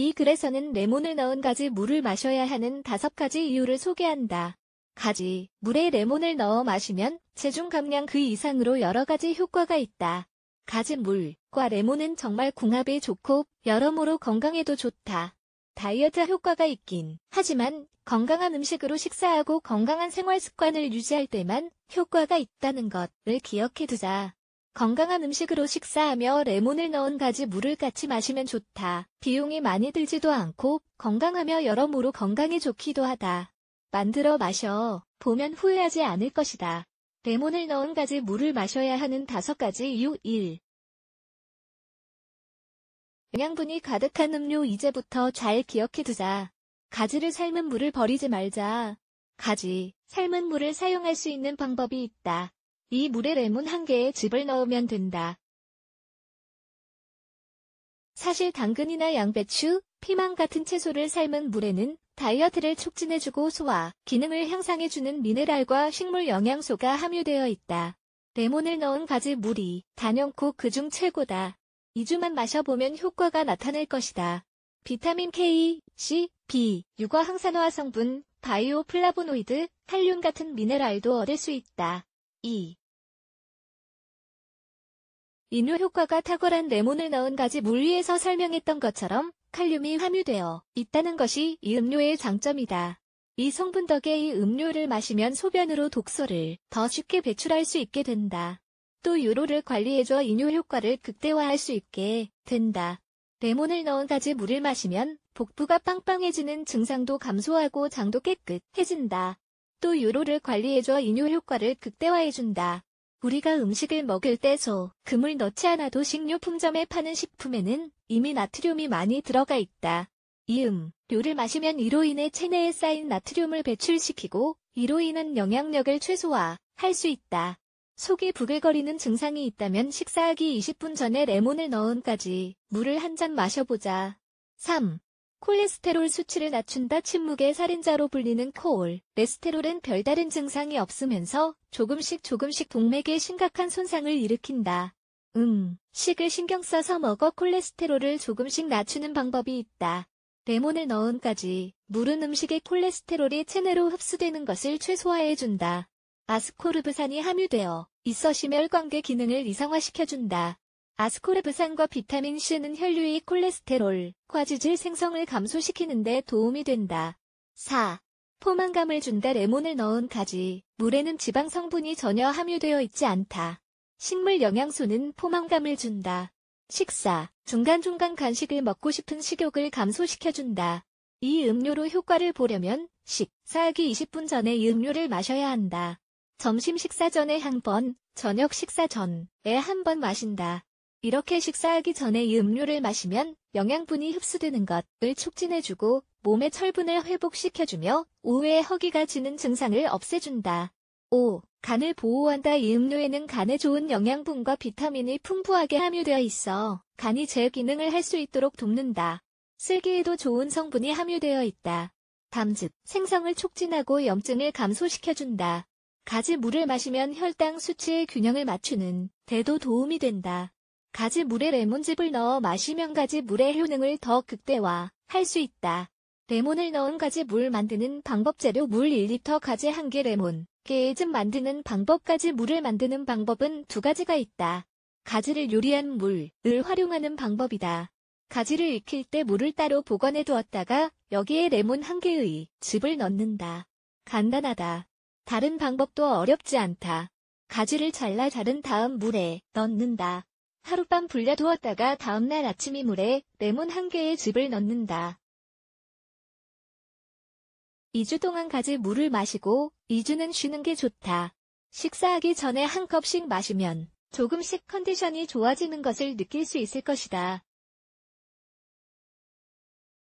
이 글에서는 레몬을 넣은 가지 물을 마셔야 하는 다섯 가지 이유를 소개한다. 가지, 물에 레몬을 넣어 마시면 체중 감량 그 이상으로 여러 가지 효과가 있다. 가지 물과 레몬은 정말 궁합이 좋고 여러모로 건강에도 좋다. 다이어트 효과가 있긴 하지만 건강한 음식으로 식사하고 건강한 생활 습관을 유지할 때만 효과가 있다는 것을 기억해 두자. 건강한 음식으로 식사하며 레몬을 넣은 가지 물을 같이 마시면 좋다. 비용이 많이 들지도 않고 건강하며 여러모로 건강에 좋기도 하다. 만들어 마셔. 보면 후회하지 않을 것이다. 레몬을 넣은 가지 물을 마셔야 하는 다섯 가지 이유 1. 영양분이 가득한 음료 이제부터 잘 기억해 두자. 가지를 삶은 물을 버리지 말자. 가지, 삶은 물을 사용할 수 있는 방법이 있다. 이 물에 레몬 한 개의 즙을 넣으면 된다. 사실 당근이나 양배추, 피망 같은 채소를 삶은 물에는 다이어트를 촉진해주고 소화, 기능을 향상해주는 미네랄과 식물 영양소가 함유되어 있다. 레몬을 넣은 가지 물이 단연코 그중 최고다. 2주만 마셔보면 효과가 나타날 것이다. 비타민 K, C, B, 유과 항산화 성분, 바이오 플라보노이드, 칼륨 같은 미네랄도 얻을 수 있다. 2. 인후 효과가 탁월한 레몬을 넣은 가지 물 위에서 설명했던 것처럼 칼륨이 함유되어 있다는 것이 이 음료의 장점이다. 이 성분 덕에 이 음료를 마시면 소변으로 독소를 더 쉽게 배출할 수 있게 된다. 또 요로를 관리해줘 인효 효과를 극대화할 수 있게 된다. 레몬을 넣은 가지 물을 마시면 복부가 빵빵해지는 증상도 감소하고 장도 깨끗해진다. 또 요로를 관리해줘 인효 효과를 극대화해준다. 우리가 음식을 먹을 때소, 금을 넣지 않아도 식료품점에 파는 식품에는 이미 나트륨이 많이 들어가 있다. 이음, 료를 마시면 이로 인해 체내에 쌓인 나트륨을 배출시키고 이로 인한 영향력을 최소화 할 수 있다. 속이 부글거리는 증상이 있다면 식사하기 20분 전에 레몬을 넣은까지 물을 한 잔 마셔보자. 3. 콜레스테롤 수치를 낮춘다 침묵의 살인자로 불리는 코올. 레스테롤은 별다른 증상이 없으면서 조금씩 조금씩 동맥에 심각한 손상을 일으킨다. 음, 식을 신경 써서 먹어 콜레스테롤을 조금씩 낮추는 방법이 있다. 레몬을 넣은까지 물은 음식에 콜레스테롤이 체내로 흡수되는 것을 최소화해준다. 아스코르브산이 함유되어 있어 심혈관계 기능을 이상화시켜준다. 아스코르브산과 비타민 C는 혈류의 콜레스테롤, 과지질 생성을 감소시키는 데 도움이 된다. 4. 포만감을 준다 레몬을 넣은 가지, 물에는 지방 성분이 전혀 함유되어 있지 않다. 식물 영양소는 포만감을 준다. 식사, 중간중간 간식을 먹고 싶은 식욕을 감소시켜준다. 이 음료로 효과를 보려면 식사하기 20분 전에 이 음료를 마셔야 한다. 점심 식사 전에 한 번, 저녁 식사 전에 한 번 마신다. 이렇게 식사하기 전에 이 음료를 마시면 영양분이 흡수되는 것을 촉진해주고 몸의 철분을 회복시켜주며 오후에 허기가 지는 증상을 없애준다. 5. 간을 보호한다. 이 음료에는 간에 좋은 영양분과 비타민이 풍부하게 함유되어 있어 간이 제 기능을 할 수 있도록 돕는다. 쓸기에도 좋은 성분이 함유되어 있다. 담즙, 생성을 촉진하고 염증을 감소시켜준다. 가지 물을 마시면 혈당 수치의 균형을 맞추는 데도 도움이 된다. 가지 물에 레몬즙을 넣어 마시면 가지 물의 효능을 더 극대화 할 수 있다. 레몬을 넣은 가지 물 만드는 방법 재료 물 1리터 가지 1개 레몬 깨즙 만드는 방법 까지 물을 만드는 방법은 두 가지가 있다. 가지를 요리한 물을 활용하는 방법이다. 가지를 익힐 때 물을 따로 보관해 두었다가 여기에 레몬 1개의 즙을 넣는다. 간단하다. 다른 방법도 어렵지 않다. 가지를 잘라 자른 다음 물에 넣는다. 하룻밤 불려두었다가 다음날 아침이 물에 레몬 한 개의 즙을 넣는다. 2주 동안가지 물을 마시고 2주는 쉬는 게 좋다. 식사하기 전에 한 컵씩 마시면 조금씩 컨디션이 좋아지는 것을 느낄 수 있을 것이다.